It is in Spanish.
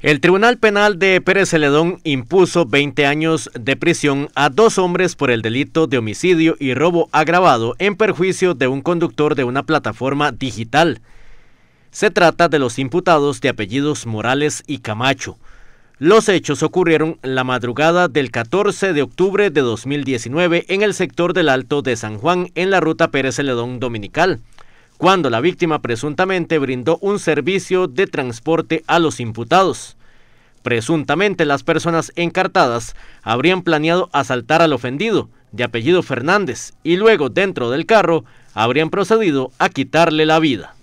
El Tribunal Penal de Pérez Celedón impuso 20 años de prisión a dos hombres por el delito de homicidio y robo agravado en perjuicio de un conductor de una plataforma digital. Se trata de los imputados de apellidos Morales y Camacho. Los hechos ocurrieron la madrugada del 14 de octubre de 2019 en el sector del Alto de San Juan en la ruta Pérez Celedón Dominical cuando la víctima presuntamente brindó un servicio de transporte a los imputados. Presuntamente las personas encartadas habrían planeado asaltar al ofendido, de apellido Fernández, y luego dentro del carro habrían procedido a quitarle la vida.